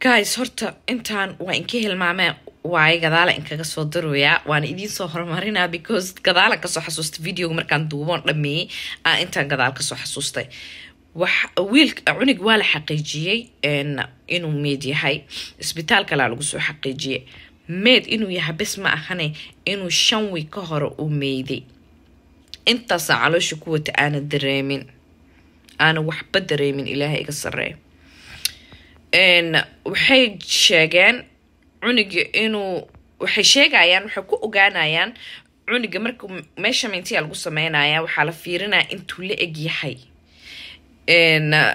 guys horta intaan waa inka hilmaame waaye gadaala inkaga soo daroyaa waana soo horumarinaa because gadaala kasoo xasuusta videoga markaan duuboon dhameeyey a intaan gadaal kasoo xasuustay wiil cunig waa la xaqiijiyey inuu meed yahay isbitaal kalaa lagu soo xaqiijiyey meed inuu yahay bes ma ahane inuu shan wiig ka hore uu meeyday intaasaan caloosha ku wata aana dareemin aana waxba dareemin ilaahay iga sareeyo waxay sheegeen cuniga inuu waxay sheegayaan waxay ku ogaanayaan cuniga marka meesha meeshamentiya lagu sameynaya waxaa la fiirinaya intuu la egyahay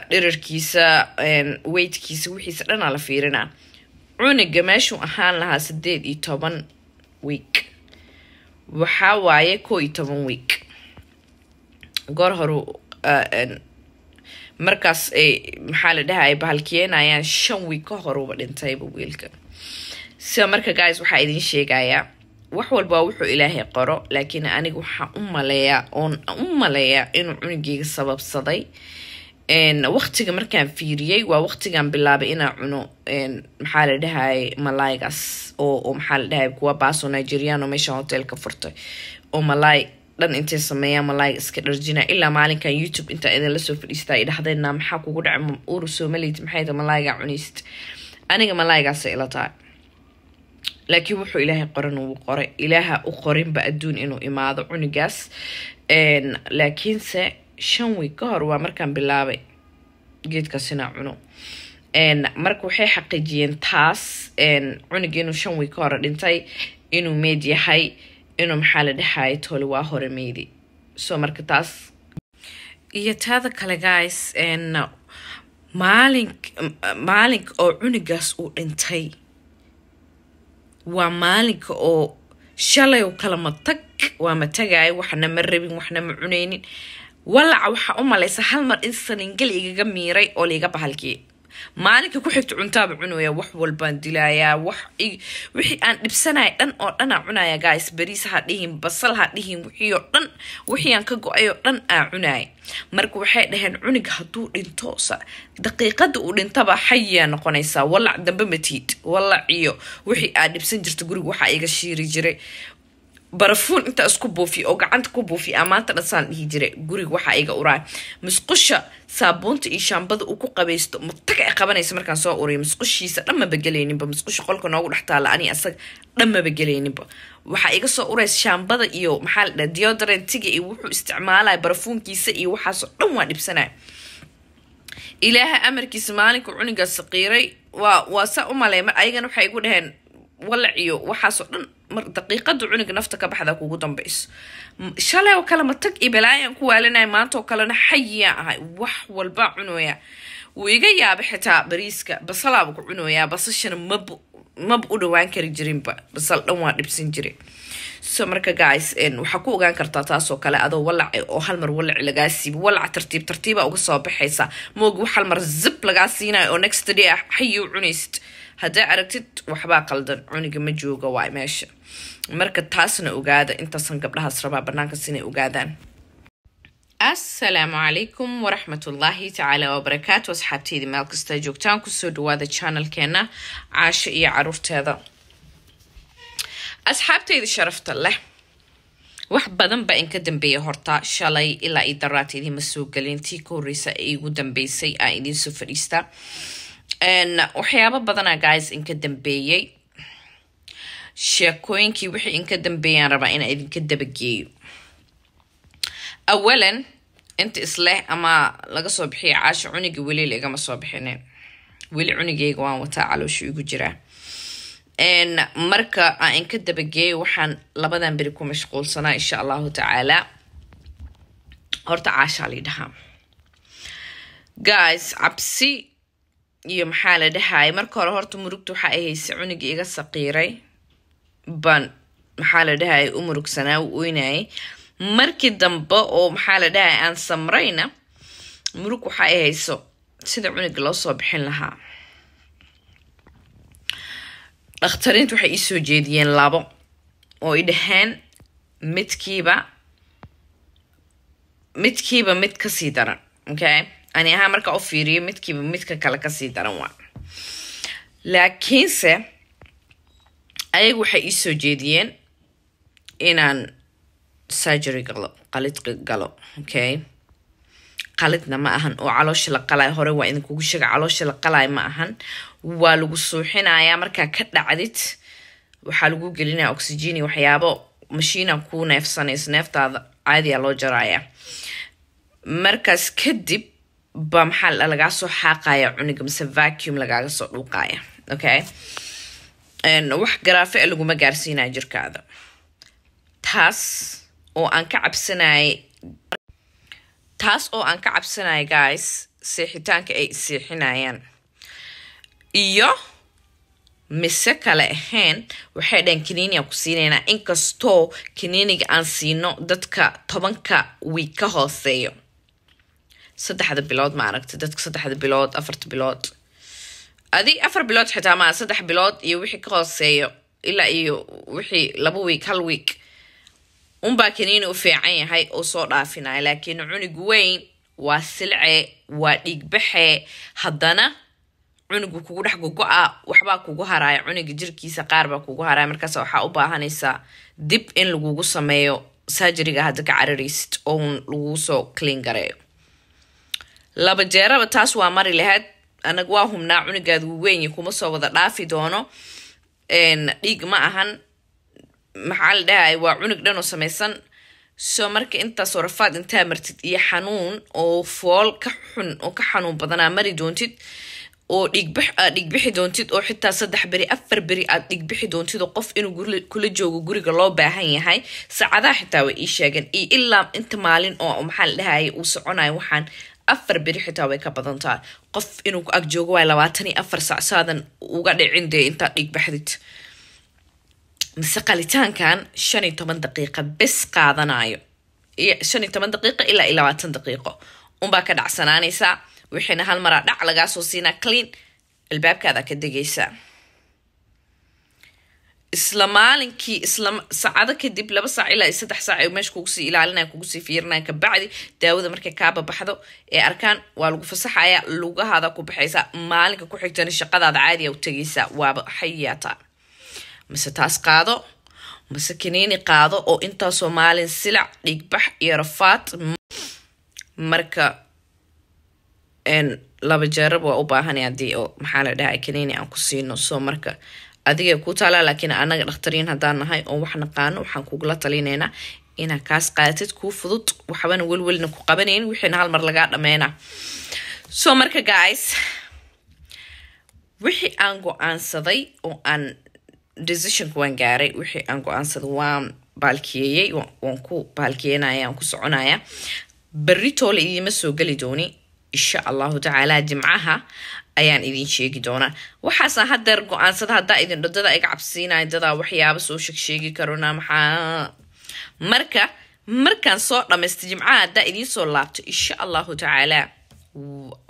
dhirarkiisa weydkiisa wixiisa dhanaa la fiirinaa cuniga meeshuu ahaan lahaa sideed iyo toban week waxaa waaye ko iyo toban week goor horu markaas maxaa la dhahay bahalkiyeenayaan shan wiig ka horuba dhintayba wiilka sida marka guys waxaa idin sheegayaa wax walbaa wuxuu ilaahay qoro laakiin aniga waxaa u maleeyaa oon u maleeyaa inuu cunugeyga sababsaday waqtiga markaan fiiriyey waa waqtigan bilaabay inaan cuno maxaa la dhahay malaygaas oo maxaa la dhahay kuwa baaso nigeriano meesha hotelka furtay oo malay dhan intay sameeyaa malaaga iska dharjina ilaa maalinkan youtube intaa idinla soo fadhiista ay dhahdeena maxaa kugu dhaca uru somalid maxay ta malaaga cunaysid aniga malaagaasa ila tahay laakiin wuxuu ilaahay qoran wuu qoray ilaaha u qorinba adduun inuu imaado cunigaas laakiinse shan weeg ka hor waa markaan bilaabay geedkaas cuno marka waxay xaqiijiyeen taas cuniga inuu shan weeg ka hor dhintay inuu meed yahay inuu maxaa la dhexaayay toole waa hore meydi so marka taas iyo taada kale guys maalin maalinka oo cunigaas uu dhintay waa maalinka oo shalay u kala matag waa matagaay waxna ma rabin waxna ma cunaynin walaca waxaa u malaysa hal mar in saningeli igaga miiray oo liiga bahalkiye maalinka ku xigta cuntaaba cunaya wax walbaan dilaayaa wixii aan dhibsanaya dhan oo dhanaa cunaya guys bariis ha dhihin basal ha dhihin wixii oo dhan wixii aan ka go-ay oo dhan aa cunaya marka waxay dhaheen cunig hadduu dhinto daqiiqada uu dhintaba xayaa noqonaysaa walac dambe matiid walac iyo wixii aad dhibsan jirta guriga waxaa iga shiiri jiray barafuun intaa isku buufi oo gacanta ku buufi aa ah, maanta dhasaan dhihi jira guriga waxaa iga uraa musqusha saabuunta iyo shaambada uu ku qabaysto mataga qabanaysa markaan soo uraya musqushiisa dhanmaba gelayninba musqusha qolka noogu dhex taala ani asaga dhanmaba gelayninba waxaa iga soo uraysa shaambada iyo maxaa la dhaha deodorentiga iyo wuxuu isticmaalaya barafuunkiisa iyo waxaasoo dhan waa dhibsanaya ilaaha amarkiisa maalinka cunigaas saqiiray waa waa saa u malay ayagana waxay igu dhaheen walac iyo waxaasoo dhan daqiiqada cunuga nafta ka baxda kugu dambays shalay oo kale ma tag iyo ku waalinaya maanta oo kalena xayiyaan ahay wax walba cunooya wuu iga yaaba xitaa bariiska basalaaba ku cunoyaa basashana mab maba u dhawaan kari jirinba basal dhan waa dhibsan jire so marka guys waxaa ku ogaan kartaa taasoo kale adoo walac oo halmar walac lagaa siiba walaca tartiib tartiiba uga soo baxaysa moogi hal mar zib lagaa siinayo oo next day ah xayi u cunaysid hadday aragtid waxbaa qaldan cuniga ma jooga waay meesha marka taasna ogaada intaasan gabdhahaas rabaa banaankaas inay ogaadaan assalaamu calaykum waraxmatullaahi tacaala wabarakaatu asxaabteyda meel kastaa joogtaan kusoo dhawaada janalkeena caasho iyo caruurteeda asxaabteyda sharafta leh wax badan baa in ka dambeeya horta shalay ilaa i daraata idiinma soo gelin tii ka horreysa ee igu dambeysay aa idiin soo fadhiistaa waxyaabo badana ah, guys inka dambeeyey sheekooyinkii wixii inka dambeeyaan rabaa inaa idinka dabageeyo awalan inta isleh ama laga soo bixiya caasha cuniga weli laigama soo bixinin weli cunigeyga waan wataa caloosha igu jiraa marka aan inka dabageeyo waxaan labadan beri ku mashquulsanaa insha allahu tacaala horta caashaa la dhahaa guys cabsi iyo maxaa la dhahaya marka hore horta murugta waxa ay hayse cunigi iga saqiiray baan maxaa la dhahaya u murugsanaa u oynayay markii dambe oo maxaa la dhahaya aan samrayna murug waxa ay hayso sida cuniga loo soo bixin lahaa dhakhtariintu waxay isoo jeediyeen labo oo i dhaheen midkiiba midkiiba mid kasii daran okay ani ahaa marka u fiiriyo midkiiba midka kale kasii daran waa laakiinse ayagu waxay ii soo jeediyeen inaan surgery galo qalid galo okay qalidna ma ahan oo caloosha la qalay hore waa idinkugu sheega caloosha la qalay ma ahan waa lagu suuxinayaa markaa ka dhacdid waxaa lagu gelinaya oxygeni waxyaabo mashiina ku neefsanayso neeftaada caadiya loo jaraaya markaas kadib ba maxaa ah lagaa soo xaaqaya cuniga mise vacuum lagaaga soo dhuuqaya okay wax garaafe e laguma gaarsiinaya jirkaada taas oo aan ka cabsanay taas oo aan ka cabsanaya guys seexitaanka ay seexinayaan iyo mise kale ahayn waxay dhahan kaniini aan ku siinaynaa inkastoo kaniiniga aan siino dadka tobanka wiig ka hooseeyo saddexda bilood ma aragta dadka saddexda bilood afarta bilood adi afar bilood xitaa maa saddex bilood iyo wixii ka hooseeyo ilaa iyo wixii laba wiik hal wiik unbaa kaniini u fiican yahay oo soo dhaafinaya laakiin cunug weyn waa silce waa dhiigbaxee haddana cunugu kugu dhex gogo-a waxbaa kugu haraya cunuga jirkiisa qaar baa kugu haraya markaas waxaa u baahanaysaa dib in lagugu sameeyo saajariga hadda ka cararaysid oo uun lagugu soo clean gareeyo laba jeeraba taas waa mari lahayd anaga waa humnaa cunugaad wuu kuma soo wada dhaafi doono dhiig ma ahan maxaa la dhahay waa cunug dhanoo samaysan so marka intaasoo rafaad intaa martid iyo xanuun oo fool ka xun oo ka xanuun badanaa mari doontid oo dhiigbaad dhiigbixi doontid oo xitaa saddex beri afar beri aad dhiigbixi doontid oo qof inuu kula joogo guriga loo baahan yahay saacadaha xitaa way ii sheegeen iyo ilaa inta maalin oo maxaa la dhahaya uu soconayo waxaan afar beri xitaa way ka badan tahay qof inuu ku ag joogo waay labaatan iyo afar sac saadan uga dhicin dee intaa baxdid mise qalitaankan shan iyo toban daqiiqa bes qaadanayo shan iyo toban daqiiqo ilaa iyo labaatan daqiiqo unbaa ka dhacsanaanaysaa wixiina hal maraa dhac lagaa soo siinaa clean albaabkaada ka degaysaa isla maalinkii isla saacado kadib laba saac ilaa saddex saac meesha kugusii ilaalinaya kugusii fiirinaya kabacdi daawada markay kaa babaxdo ee arkaan waa lagu fasaxaya lugahaada ku baxaysaa maalinka ku xigtana shaqadaada caadiya u tegaysaa waaba xayaata mase taas qaado mase kaniini qaado oo intaasoo maalin silac dhigbax iyo rafaad marka laba jeerab waa u baahanay hadii oo maxaa la dhahay kaniini aan ku siino soo marka adiga ku taala laakiin anaga dhakhtariin hadaan nahay oo wax naqaano waxaan kugula talinayna inaa kaas qaatid kuu fudud waxbana welwelna ku qabanayn wixiina halmar mar lagaa dhameyna so marka guys wixii aan go-aansaday oo aan decisionka waan gaaray wixii aan go-aansaday waan baalkiyeeyey waan ku baalkiyeynaya aan ku soconaya beritoole idiima soo geli dooni insha allahu tacaala jimcaha ayaan idin sheegi doonaa waxaasa hadeer go-aansada hadaa idindho dada iga cabsiinaya dadaa waxyaaba soo sheegsheegi karona maxaa marka markaan soo dhamaysta jimcaha hadaa idiin soo laabto insha allahu tacaala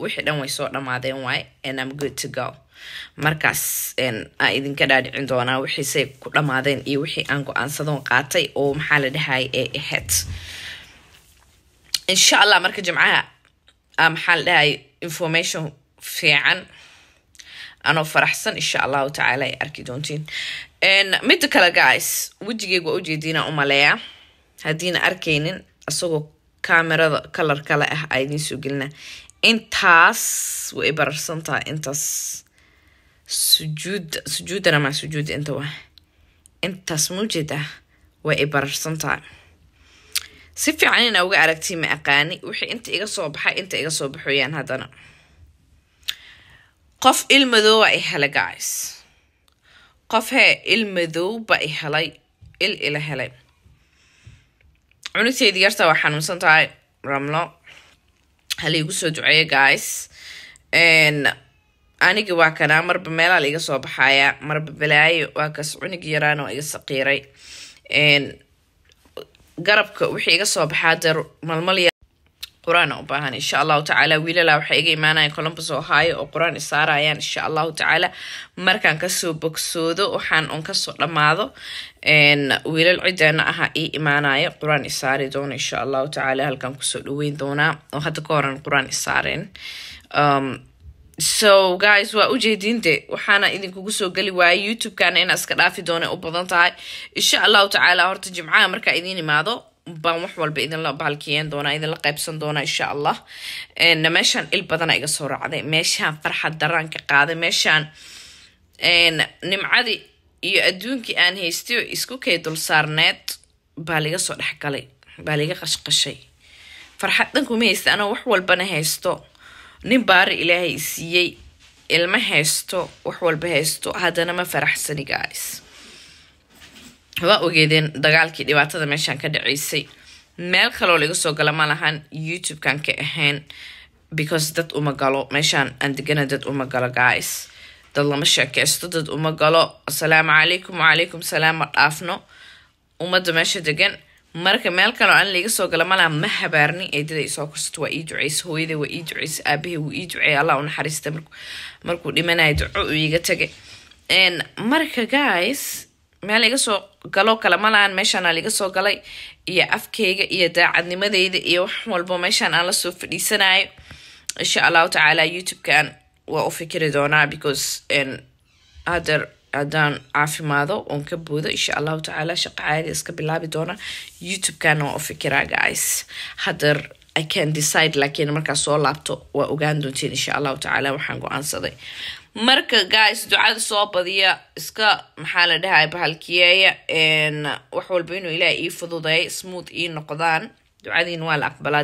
wixii dhan way soo dhammaadeen waaye am good to go markaas aa idinka dhaadhicin doonaa wixiisay ku dhammaadeen iyo wixii aan go-aansadoon qaatay oo maxaa la dhahay ee ahayd insha allah marka jimcaha ah, maxaa la dhahay information fiican anoo faraxsan insha allahu tacaala ay arki doontiin midda kale guys wejigeyga waa ujeediina umaleeya haddiina arkaynin isagoo kamerada kalar kale ah aa soo gelina intaas way bararsantaha intaas sujuud sujuudana maa sujuuda inta wa intaas maujeedaa way i bararsantaha si fiican inaa uga aragtii ma aqaani wixii inta iga soo baxay inta iga soo baxoyaan haddana qof il madooba i helay guys qof hee il madowba i helay il ila helay cunugteydii yarta waa xanuunsan tahay ramlo igu soo duceeyo guys anigi waa kanaa marba meelaa la iga soo baxayaa marba balaayo waa kaas cunigi yaraan oo iga saqiiray n garabka wixii iga soo baxaa dar malmalya qur-aan u baahan insha allahu tacaala wiilala ah waxaa iga imaanaya colombus ohio oo qur-aan isaarayaan insha allahu tacaala markaan kasoo bogsoodo waxaan un kasoo dhammaado wiilal cideena aha ii imaanaya qur-aan isaari doona insha allahu tacaala halkaan kusoo dhaweyn doonaa oo hadda ka horan qur-aan isaareen um, so guys waa ujeediinde waxaana idinkugu soo geli waayay youtube inaa iska dhaafi doona u badan tahay insha allahu tacaala horta jimcaha markaa idiin imaado baan wax walba idinla baalkiyeen doonaa idinla qaybsan doonaa insha allah meeshaan il badana iga soo raacday meeshaan farxad daraanka qaaday meeshaan nimcadii iyo adduunkii aan haystay oo isku kay dulsaarneed baa liga soo dhexgalay baa liga qashqashay farxad dhankuma haysta anoo wax walbana haysto nin baari ilaahay isiiyey ilma haysto wax walba haysto haddana ma faraxsani guys waa ogeedeen dagaalkii dhibaatada meeshaan ka dhaceysay meel kaloo laga soo gala ma lahan youtube-kan ka ahayn because dad uma galo meeshaan aan degana dad uma galo guys dad lama sheekeysto dad uma galo asalaamu calaykum wacalaykum salaam ma dhaafno ummadda meesha degan marka meel kaloo aan laga soo gala malaha ma habaarnin eedada isoo korsato waa ii duceysa hooyada waa ii duceysa aabahey wuu ii duceey allah u markuu dhimanayo duco u iga tagay marka guys meel iga soo galoo kale malahan meeshaan aa liga soo galay iyo afkeyga iyo daacadnimadeyda iyo wax walbo meeshaan aan lasoo fadhiisanayo insha allahu tacaala youtubekan waa u fikiri doonaa because hadeer haddaan caafimaado oon ka boodo insha allahu tacaala shaqa caadi iska bilaabi doona youtube waa u fikiraa guys hadeer i can decide laakiin markaa soo laabto waa ogaan doontiin insha allahu tacaala waxaan go-aansaday marka guys ducada soo badiya iska maxaa la dhahay bahalkiyeeya wax walba inuu ilaah ii fududay smooth ii noqdaan ducadiina waa la aqbalaa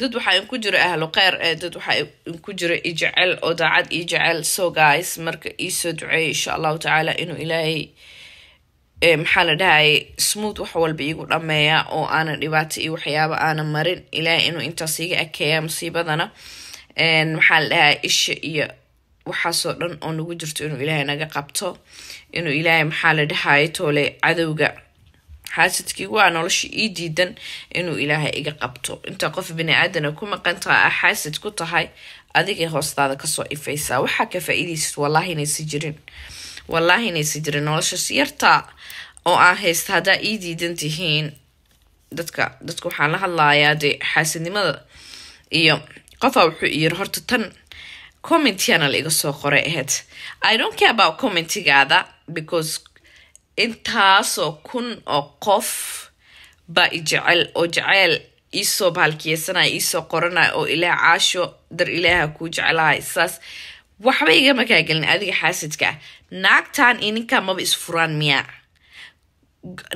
dad waxaa inku jira ahlu kheyr ee dad waxaa inku jira i oo daacad ii jecel so guys marka iisoo duceeya insha allahu tacaala inuu ilaahay maxaa la dhahayay smooth wax walba iigu dhameeya oo aanan dhibaato iyo waxyaaba aana marin ilaahay inuu intaas iiga ekeeya musiibadana maxaa la dhahay isha iyo waxaasoo dhan oo nagu jirto inuu ilaahay naga qabto inuu ilaahay maxaa la dhahayo toole cadowga xaasidkii waa nolosha ii diidan inuu ilaahay iga qabto inta qof baniaadana ku maqantaha ah xaasid ku tahay adigay hoostaada kasoo ifaysaa waxaa ka faa-iidaysid wallaahi inaysi jirin wallaahi inaysi jirin noloshaas yartaa oo aan haysta haddaa ii diidan tihiin dadka dadka waxaan la hadlayaa dee xaasidnimada iyo qofaa wuxuu iyiri horta tan commentyana iga soo qoray ahayd i don't care about commentigaada because intaasoo kun oo qof baa ijecel oo jeceyl iisoo bahalkiyeysanaya iisoo qoranaya oo ilaah caasho dar ilaaha kuu jecelahay saas waxba igama kaagelin adiga xaasidka ah naagtan iyo ninkan maba isfuraan miyaa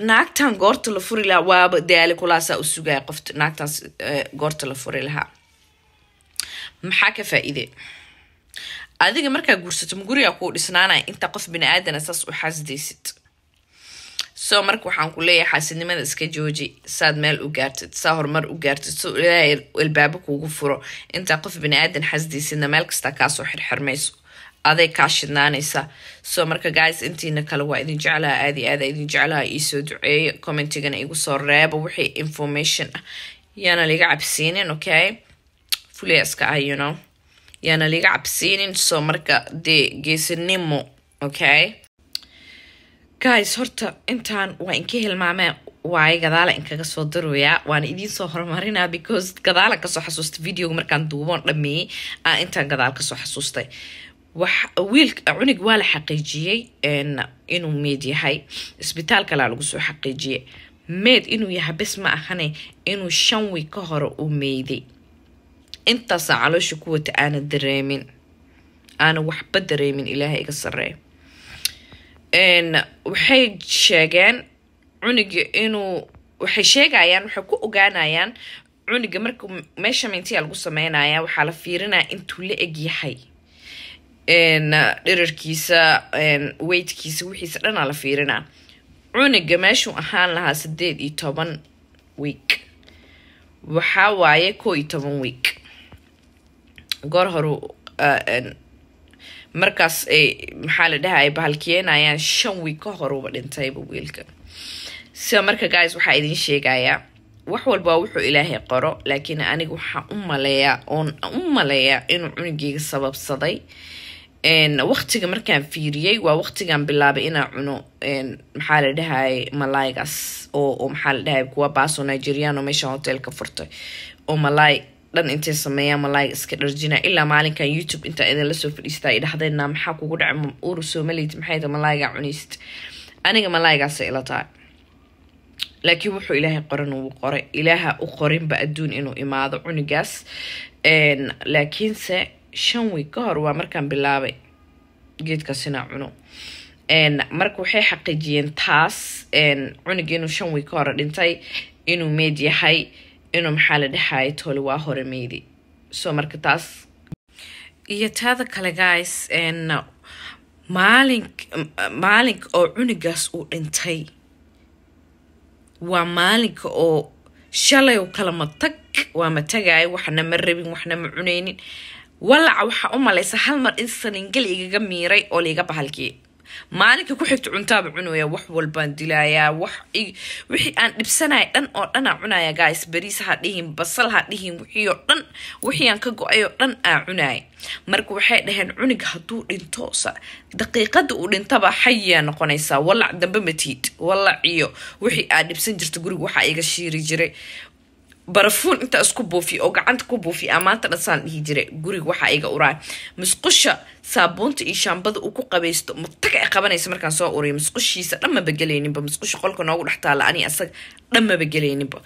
naagtan goorta la furi lahaa waaba daali kulaasaa u sugaya qof naagtan eh, goorta la furi lahaa maxaa ka faa adiga markaa guursato magurigaa kuu dhisnaanaya inta qof bini-aadana saas u xaasidaysid so marka waxaan ku leeyahay xaasidnimada iska jooji saad meel u gaartid saa horumar u gaartid soo ilaahay albaabo kuugu furo intaa qof bini-aadan xasdaysidna meel kastaa kaasoo xirxirmayso aday kaa shidnaanaysa so marka guys intiina kale waa idin jeclaha aadi aada idin jeclaha iisoo duceeya commentigana igu soo reeba wixii information ah yaana laiga cabsiinin okay fulia iska ah you know yaana laga cabseynin so marka dee geesinimo okay guys horta intaan waa inka hilmaamee waaye gadaala inkaga soo daroyaa waana idiinsoo horumarinaa because gadaala kasoo xasuustay videoga markaan duuboon dhameeyey a ah, intaan gadaal kasoo xasuustay wiil cunig waa la xaqiijiyey inuu meed yahay isbitaal lagu soo xaqiijiyey meed inuu yahay bes ma ahane inuu shan wiig ka hore uu meeyday intaasaan caloosha ku wata aana dareemin aana waxba dareemin ilaahay iga sareeya waxay sheegeen cuniga inuu waxay sheegayaan waxay ku ogaanayaan cuniga marka meesha meeshamentiya lagu sameynaya waxaa la fiirinaya intuu la egyahay dhirarkiisa weydkiisa wixiisa dhanaa la fiirinaa cuniga meeshuu ahaan lahaa sideed iyo toban week waxaa waaye ko iyo toban week goor horu eh, markaas ay maxaa la dhaha ay bahalkiyeenayaan shan wiig ka horuba dhintayba wiilka sida marka guys waxaa idin sheegayaa wax walba wuxuu ilaahay qoro laakiin aniga waxaa u maleeyaa oon u maleeyaa inuu cunugeyga sababsaday waqtiga markaan fiiriyey waa waqtigan bilaabay inaan cuno maxaa la dhahay malaygaas oo maxaa la dhahay kuwa baaso nigeriano meesha hotelka furtay oo malay dhan intay sameeyaa malaaga iska dharjina ilaa maalinkan youtube intaa idinla soo fadhiista ay dhahdeenna maxaa kugu dhaca uru somaliyt maxay tahay malaaga cunaysid aniga malaagaasa ila tahay laakiin wuxuu ilaahay qoran wuu qoray ilaaha u qorinba adduun inuu imaado cunigaas laakiinse shan weeg ka hor waa markaan bilaabay geedkaas cuno marka waxay xaqiijiyeen taas cuniga inuu shan weeg ka hor dhintay inuu meed yahay inuu maxaa la dhexaayay tole waa hore meydi marka taas iyo taada kale guys maalin maalinka oo cunigaas uu dhintay waa maalinka oo shalay u kala matag waa matagaay waxna ma rabin waxna ma cunaynin walaca waxaa u malaysa hal mar in saningeli igaga miiray oo liiga bahalkiye maalinka ku xigta cuntaaba cunaya wax walbaan dilaayaa wixii aan dhibsanaya dhan oo dhanaa cunaya guys bariis ha dhihin basal ha dhihin wixii oo dhan wixii aan ka go-ay oo dhan aa cunaya marka waxay dhaheen cunig hadduu dhinto daqiiqada uu dhintaba xayaa noqonaysaa walac dambe matiid walac iyo wixii aad dhibsan jirta guriga waxaa iga shiiri jiray barafuun intaa isku buufiya oo gacanta ku buufiya aa ah, maanta dhasaan dhihi jira guriga waxaa iga uraan musqusha saabuunta iyo shaambada uu ku qabaysto mataga qabanaysa markaan soo uraya musqushiisa dhanmaba gelayninba musqusha qolka noogu dhex taala ani asaga dhanmaba gelayninba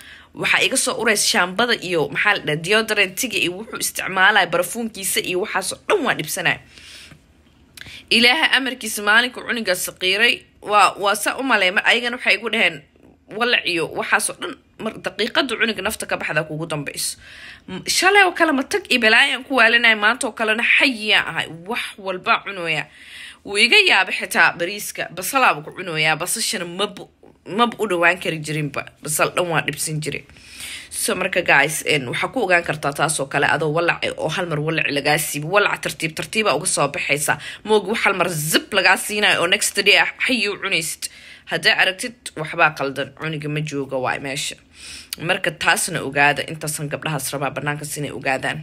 waxaa iga soo uraysa shaambada iyo maxaa la dhaha deodorentiga iyo wuxuu isticmaalaya barafuunkiisa iyo waxaasoo dhan waa dhibsanaya ilaaha amarkiisa maalinka cunigaas saqiiray waa waa saa u malay ayagana waxay igu dhaheen walac iyo waxaasoo dhan daqiiqada cunuga nafta ka baxda kugu dambays shalay oo kale ma tag iyo ku waalinaya maanta oo kalena xayiyaan ahay wax walba cunooya wuu iga yaaba xitaa bariiska basalaaba ku cunoyaa basashana mab maba u dhawaan kari jirinba basal dhan waa dhibsan jire so marka guys waxaa ku ogaan kartaa taasoo kale adoo walac oo halmar walac lagaa siiba walac tartiib tartiiba uga soo baxaysa moogi hal mar zib lagaa siinayo oo next day ah xayi u cunaysid hadday aragtid waxbaa qaldan cuniga ma jooga waay meesha marka taasna ogaada intaasan gabdhahaas rabaa banaankaas inay ogaadaan